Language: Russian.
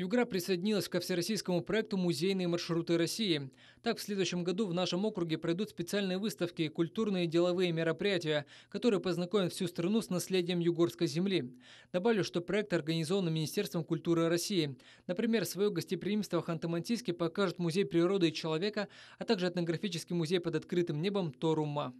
Югра присоединилась ко всероссийскому проекту «Музейные маршруты России». Так, в следующем году в нашем округе пройдут специальные выставки, культурные и деловые мероприятия, которые познакомят всю страну с наследием югорской земли. Добавлю, что проект организован Министерством культуры России. Например, свое гостеприимство в Ханты-Мансийске покажет Музей природы и человека, а также этнографический музей под открытым небом Торума.